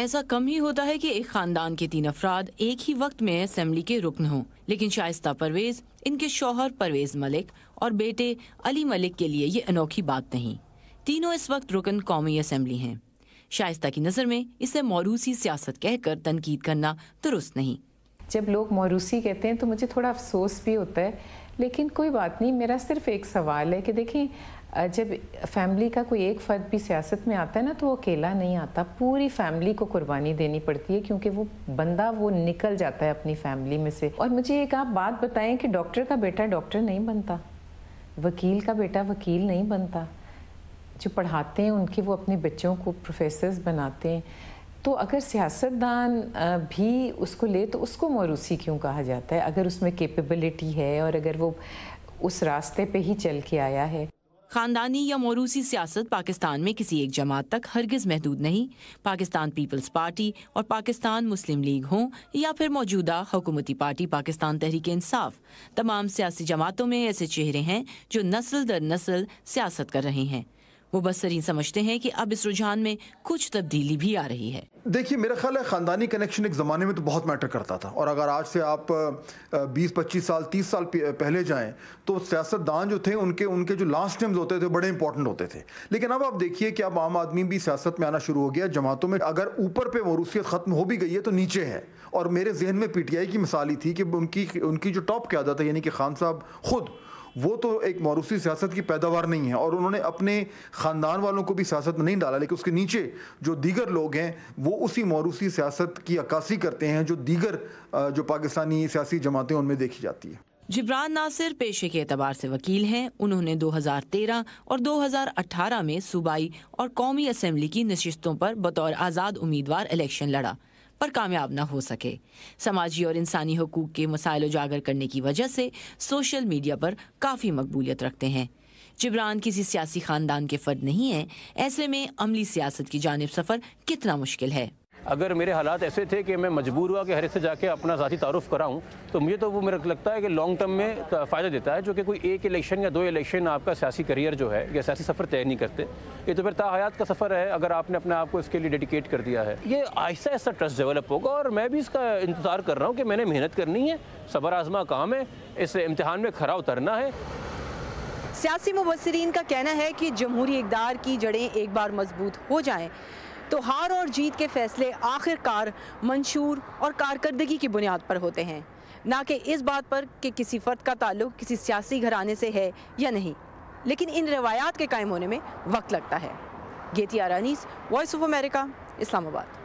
ایسا کم ہی ہوتا ہے کہ ایک خاندان کے تین افراد ایک ہی وقت میں اسمبلی کے رکن ہوں لیکن شائستہ پرویز ان کے شوہر پرویز ملک اور بیٹے علی ملک کے لیے یہ انوکھی بات نہیں تینوں اس وقت رکن قومی اسمبلی ہیں شائستہ کی نظر میں اسے موروثی سیاست کہہ کر تنقید کرنا درست نہیں جب لوگ موروسی کہتے ہیں تو مجھے تھوڑا افسوس بھی ہوتا ہے لیکن کوئی بات نہیں میرا صرف ایک سوال ہے کہ دیکھیں جب فیملی کا کوئی ایک فرد بھی سیاست میں آتا ہے نا تو وہ اکیلا نہیں آتا پوری فیملی کو قربانی دینی پڑتی ہے کیونکہ وہ بندہ وہ نکل جاتا ہے اپنی فیملی میں سے اور مجھے ایک آپ بات بتائیں کہ ڈاکٹر کا بیٹا ڈاکٹر نہیں بنتا وکیل کا بیٹا وکیل نہیں بنتا جو پڑھاتے ہیں ان کے وہ اپنے بچوں کو پروفیسرز بناتے ہیں تو اگر سیاست دان بھی اس کو لے تو اس کو موروسی کیوں کہا جاتا ہے اگر اس میں کیپیبلٹی ہے اور اگر وہ اس راستے پہ ہی چل کے آیا ہے خاندانی یا موروثی سیاست پاکستان میں کسی ایک جماعت تک ہرگز محدود نہیں پاکستان پیپلز پارٹی اور پاکستان مسلم لیگ ہوں یا پھر موجودہ حکومتی پارٹی پاکستان تحریک انصاف تمام سیاسی جماعتوں میں ایسے چہرے ہیں جو نسل در نسل سیاست کر رہے ہیں وہ بسرین سمجھتے ہیں کہ اب اس رجحان میں کچھ تبدیلی بھی آ رہی ہے دیکھیے میرا خیال ہے خاندانی کنیکشن ایک زمانے میں تو بہت میٹر کرتا تھا اور اگر آج سے آپ بیس پچیس سال سال تیس پہلے جائیں تو سیاست دان جو تھے ان کے ان کے جو لاسٹ ہوتے تھے بڑے امپورٹنٹ ہوتے تھے لیکن اب آپ دیکھیے کہ اب عام آدمی بھی سیاست میں آنا شروع ہو گیا جماعتوں میں اگر اوپر پہ موروثیت ختم ہو بھی گئی ہے تو نیچے ہے اور میرے ذہن میں پی ٹی آئی کی مثال ہی تھی کہ ان کی ان کی جو ٹاپ قیادت ہے یعنی کہ خان صاحب خود وہ تو ایک موروسی سیاست کی پیداوار نہیں ہے اور انہوں نے اپنے خاندان والوں کو بھی سیاست نہیں ڈالا لیکن اس کے نیچے جو دیگر لوگ ہیں وہ اسی موروسی سیاست کی عکاسی کرتے ہیں جو دیگر جو پاکستانی سیاسی جماعتیں ان میں دیکھی جاتی ہے جبران ناصر پیشے کے اعتبار سے وکیل ہیں انہوں نے دو ہزار تیرہ اور دو ہزار اٹھارہ میں صوبائی اور قومی اسمبلی کی نشستوں پر بطور آزاد امیدوار الیکشن لڑا پر کامیاب نہ ہو سکے سماجی اور انسانی حقوق کے مسائل اجاگر کرنے کی وجہ سے سوشل میڈیا پر کافی مقبولیت رکھتے ہیں جبران کسی سیاسی خاندان کے فرد نہیں ہیں ایسے میں عملی سیاست کی جانب سفر کتنا مشکل ہے اگر میرے حالات ایسے تھے کہ میں مجبور ہوا کہ ہر سے جا کے اپنا ذاتی تعارف کراؤں تو مجھے تو وہ میرا لگتا ہے کہ لانگ ٹرم میں فائدہ دیتا ہے جو کہ کوئی ایک الیکشن یا دو الیکشن آپ کا سیاسی کریئر جو ہے یا سیاسی سفر طے نہیں کرتے یہ تو پھر تا حیات کا سفر ہے اگر آپ نے اپنے آپ کو اس کے لیے ڈیڈیکیٹ کر دیا ہے یہ آہستہ آہستہ ٹرسٹ ڈیولپ ہوگا اور میں بھی اس کا انتظار کر رہا ہوں کہ میں نے محنت کرنی ہے صبر آزما کام ہے اس امتحان میں کھرا اترنا ہے سیاسی مبصرین کا کہنا ہے کہ جمہوری اقدار کی جڑیں ایک بار مضبوط ہو جائیں تو ہار اور جیت کے فیصلے آخر کار منشور اور کارکردگی کی بنیاد پر ہوتے ہیں نہ کہ اس بات پر کہ کسی فرد کا تعلق کسی سیاسی گھرانے سے ہے یا نہیں لیکن ان روایات کے قائم ہونے میں وقت لگتا ہے گیتی آرانیس وائس آف امریکہ اسلام آباد